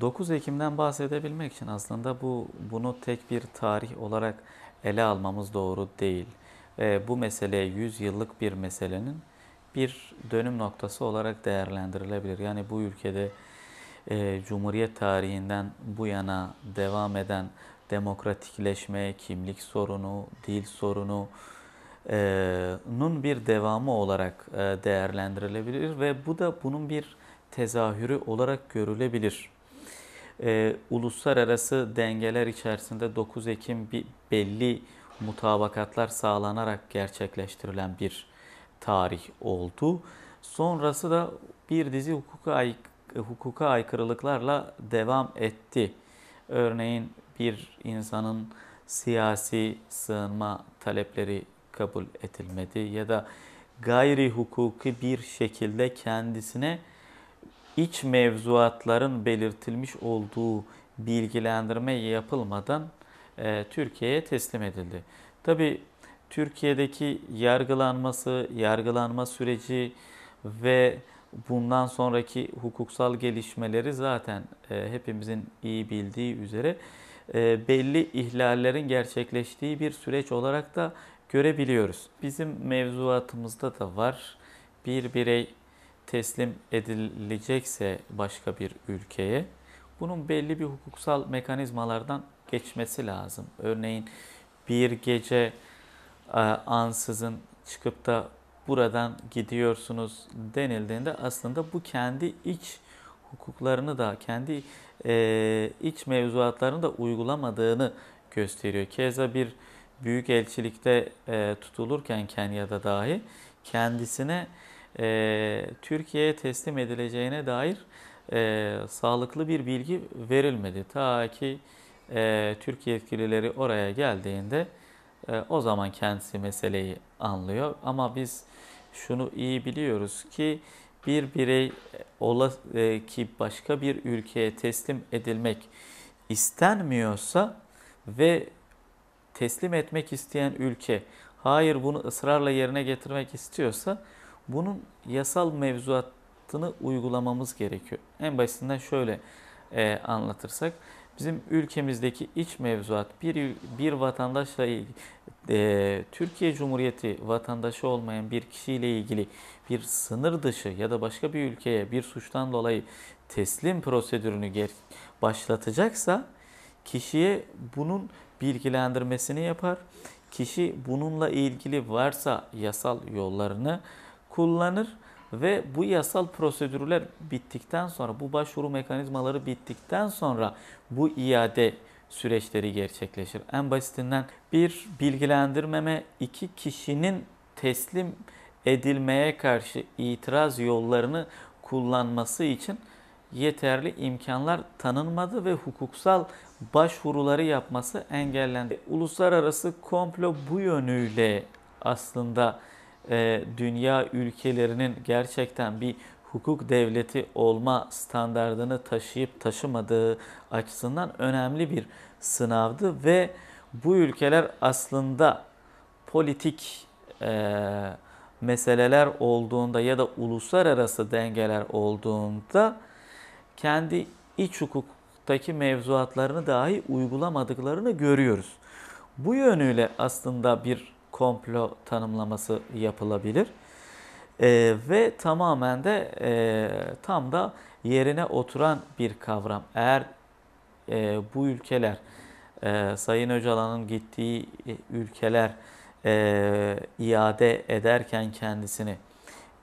9 Ekim'den bahsedebilmek için aslında bu bunu tek bir tarih olarak ele almamız doğru değil. E, bu mesele 100 yıllık bir meselenin bir dönüm noktası olarak değerlendirilebilir. Yani bu ülkede e, Cumhuriyet tarihinden bu yana devam eden demokratikleşme, kimlik sorunu, dil sorunu, e, nun bir devamı olarak e, değerlendirilebilir ve bu da bunun bir tezahürü olarak görülebilir e, uluslararası dengeler içerisinde 9 Ekim bir belli mutabakatlar sağlanarak gerçekleştirilen bir tarih oldu. Sonrası da bir dizi hukuka, ay hukuka aykırılıklarla devam etti. Örneğin bir insanın siyasi sığınma talepleri kabul edilmedi ya da gayri hukuki bir şekilde kendisine iç mevzuatların belirtilmiş olduğu bilgilendirme yapılmadan e, Türkiye'ye teslim edildi. Tabi Türkiye'deki yargılanması, yargılanma süreci ve bundan sonraki hukuksal gelişmeleri zaten e, hepimizin iyi bildiği üzere e, belli ihlallerin gerçekleştiği bir süreç olarak da görebiliyoruz. Bizim mevzuatımızda da var. Bir birey teslim edilecekse başka bir ülkeye bunun belli bir hukuksal mekanizmalardan geçmesi lazım. Örneğin bir gece e, ansızın çıkıp da buradan gidiyorsunuz denildiğinde aslında bu kendi iç hukuklarını da kendi e, iç mevzuatlarını da uygulamadığını gösteriyor. Keza bir büyük elçilikte e, tutulurken Kenya'da dahi kendisine e, Türkiye'ye teslim edileceğine dair e, sağlıklı bir bilgi verilmedi. Ta ki e, Türk yetkilileri oraya geldiğinde e, o zaman kendisi meseleyi anlıyor. Ama biz şunu iyi biliyoruz ki bir birey e, ola e, ki başka bir ülkeye teslim edilmek istenmiyorsa ve teslim etmek isteyen ülke hayır bunu ısrarla yerine getirmek istiyorsa bunun yasal mevzuatını uygulamamız gerekiyor. En basitinden şöyle e, anlatırsak bizim ülkemizdeki iç mevzuat bir, bir vatandaşla e, Türkiye Cumhuriyeti vatandaşı olmayan bir kişiyle ilgili bir sınır dışı ya da başka bir ülkeye bir suçtan dolayı teslim prosedürünü başlatacaksa kişiye bunun bilgilendirmesini yapar. Kişi bununla ilgili varsa yasal yollarını kullanır ve bu yasal prosedürler bittikten sonra, bu başvuru mekanizmaları bittikten sonra bu iade süreçleri gerçekleşir. En basitinden bir bilgilendirmeme, iki kişinin teslim edilmeye karşı itiraz yollarını kullanması için yeterli imkanlar tanınmadı ve hukuksal başvuruları yapması engellendi. Uluslararası komplo bu yönüyle aslında e, dünya ülkelerinin gerçekten bir hukuk devleti olma standardını taşıyıp taşımadığı açısından önemli bir sınavdı ve bu ülkeler aslında politik e, meseleler olduğunda ya da uluslararası dengeler olduğunda kendi iç hukuktaki mevzuatlarını dahi uygulamadıklarını görüyoruz. Bu yönüyle aslında bir komplo tanımlaması yapılabilir. E, ve tamamen de e, tam da yerine oturan bir kavram. Eğer e, bu ülkeler, e, Sayın Öcalan'ın gittiği e, ülkeler e, iade ederken kendisini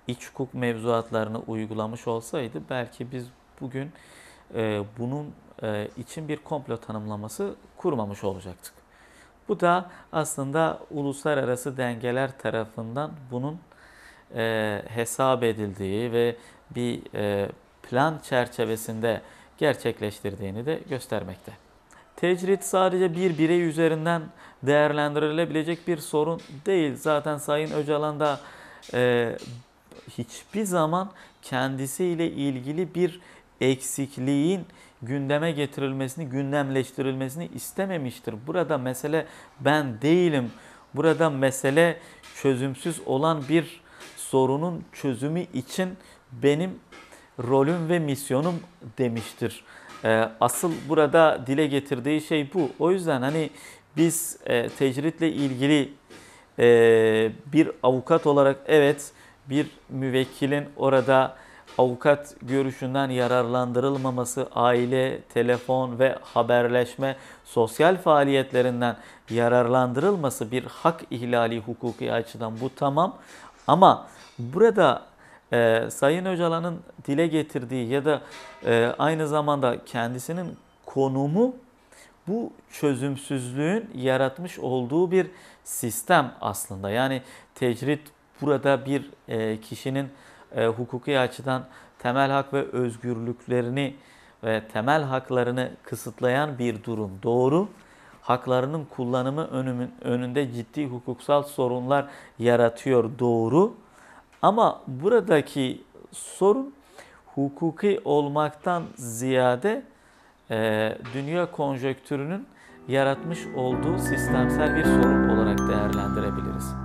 iç hukuk mevzuatlarını uygulamış olsaydı belki biz bugün e, bunun e, için bir komplo tanımlaması kurmamış olacaktık. Bu da aslında uluslararası dengeler tarafından bunun e, hesap edildiği ve bir e, plan çerçevesinde gerçekleştirdiğini de göstermekte. Tecrit sadece bir birey üzerinden değerlendirilebilecek bir sorun değil. Zaten Sayın Öcalan da e, hiçbir zaman kendisiyle ilgili bir eksikliğin gündeme getirilmesini, gündemleştirilmesini istememiştir. Burada mesele ben değilim. Burada mesele çözümsüz olan bir sorunun çözümü için benim rolüm ve misyonum demiştir. Ee, asıl burada dile getirdiği şey bu. O yüzden hani biz e, tecritle ilgili e, bir avukat olarak evet bir müvekkilin orada avukat görüşünden yararlandırılmaması, aile, telefon ve haberleşme, sosyal faaliyetlerinden yararlandırılması bir hak ihlali hukuki açıdan bu tamam. Ama burada e, Sayın Öcalan'ın dile getirdiği ya da e, aynı zamanda kendisinin konumu bu çözümsüzlüğün yaratmış olduğu bir sistem aslında. Yani tecrit burada bir e, kişinin e, hukuki açıdan temel hak ve özgürlüklerini ve temel haklarını kısıtlayan bir durum. Doğru. Haklarının kullanımı önümün, önünde ciddi hukuksal sorunlar yaratıyor. Doğru. Ama buradaki sorun hukuki olmaktan ziyade e, dünya konjöktürünün yaratmış olduğu sistemsel bir sorun olarak değerlendirebiliriz.